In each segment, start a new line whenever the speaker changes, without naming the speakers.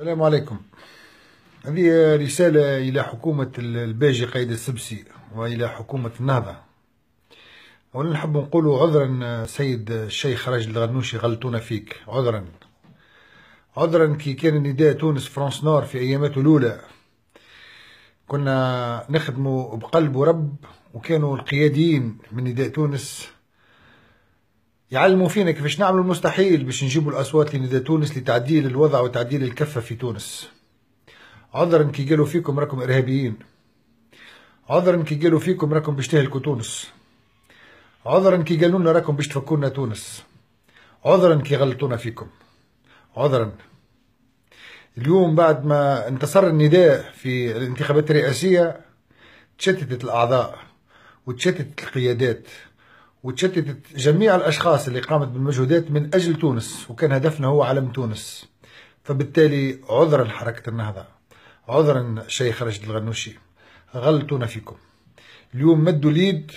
السلام عليكم هذه رسالة إلى حكومة الباجي قيد السبسي وإلى حكومة النهضة أولا نحب نقول عذرا سيد الشيخ راجل الغنوشي غلطونا فيك عذرا عذرا كي كان نداء تونس فرانس نور في أياماته الأولى كنا نخدمه بقلب ورب وكانوا القياديين من نداء تونس يعلموا فينا كيفاش نعملوا المستحيل باش نجيبوا الاصوات اللي نادى تونس لتعديل الوضع وتعديل الكفه في تونس عذرا كي قالوا فيكم راكم ارهابيين عذرا كي قالوا فيكم راكم باش تهلكوا تونس عذرا كي قالوا لنا راكم باش تفكونا تونس عذرا كي غلطونا فيكم عذرا اليوم بعد ما انتصر النداء في الانتخابات الرئاسيه تشتتت الاعضاء وتشتتت القيادات وتشتتت جميع الأشخاص اللي قامت بالمجهودات من أجل تونس وكان هدفنا هو علم تونس فبالتالي عذرا حركة النهضة عذرا شيخ رشد الغنوشي غلطونا فيكم اليوم مدوا ليد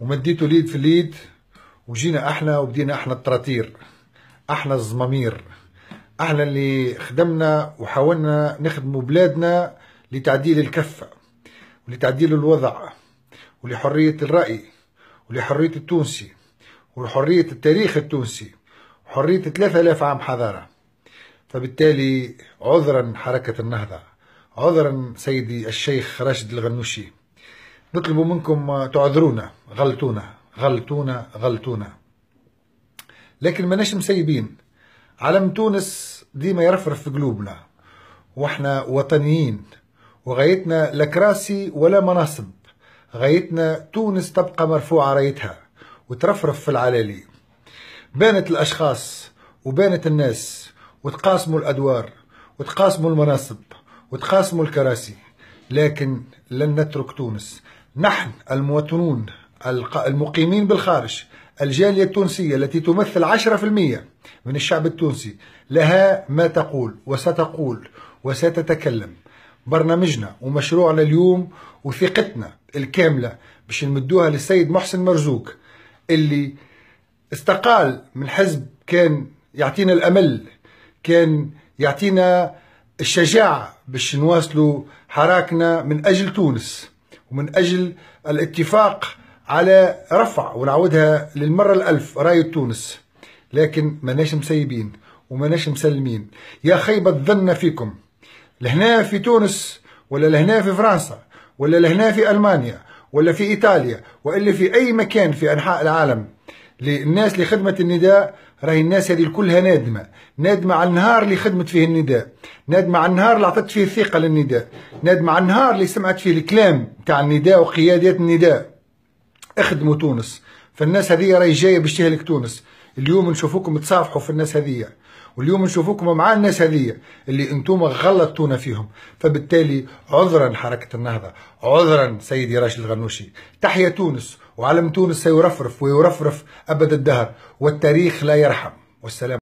ومديتوا ليد في ليد وجينا احنا وبدينا احنا التراتير احنا الزمامير احنا اللي خدمنا وحاولنا نخدموا بلادنا لتعديل الكفة ولتعديل الوضع ولحرية الرأي ولحرية التونسي ولحرية التاريخ التونسي وحرية 3000 عام حضارة فبالتالي عذرا حركة النهضة عذرا سيدي الشيخ راشد الغنوشي نطلب منكم تعذرونا غلطونا غلطونا غلطونا لكن ماناش مسيبين علم تونس ديما يرفرف في قلوبنا واحنا وطنيين وغايتنا لا كراسي ولا مناصب غايتنا تونس تبقى مرفوعة رايتها وترفرف في العلالي بانت الأشخاص وبانت الناس وتقاسموا الأدوار وتقاسموا المناصب وتقاسموا الكراسي لكن لن نترك تونس نحن المواطنون المقيمين بالخارج الجالية التونسية التي تمثل 10% من الشعب التونسي لها ما تقول وستقول وستتكلم برنامجنا ومشروعنا اليوم وثقتنا الكاملة باش نمدوها للسيد محسن مرزوق اللي استقال من حزب كان يعطينا الأمل كان يعطينا الشجاعة باش نواصلوا حراكنا من أجل تونس ومن أجل الاتفاق على رفع ونعودها للمرة الألف راية تونس لكن ماناش مسيبين وماناش مسلمين يا خيبة ظن فيكم لهنا في تونس ولا لهنا في فرنسا ولا لهنا في ألمانيا ولا في إيطاليا وإلا في أي مكان في أنحاء العالم للناس لخدمة النداء راهي الناس هذه كلها نادمة نادمة على النهار اللي خدمت فيه النداء نادمة على النهار اللي أعطت فيه الثقة للنداء نادمة على النهار اللي سمعت فيه الكلام تاع النداء وقيادات النداء اخدموا تونس فالناس هذه راهي جاية باش تهلك تونس اليوم نشوفوكم تصافحوا في الناس هذه واليوم نشوفوكم مع الناس هذيا اللي انتم غلطتونا فيهم فبالتالي عذرا حركة النهضة عذرا سيدي راشد الغنوشي تحيا تونس وعلم تونس سيرفرف ويرفرف أبد الدهر والتاريخ لا يرحم والسلام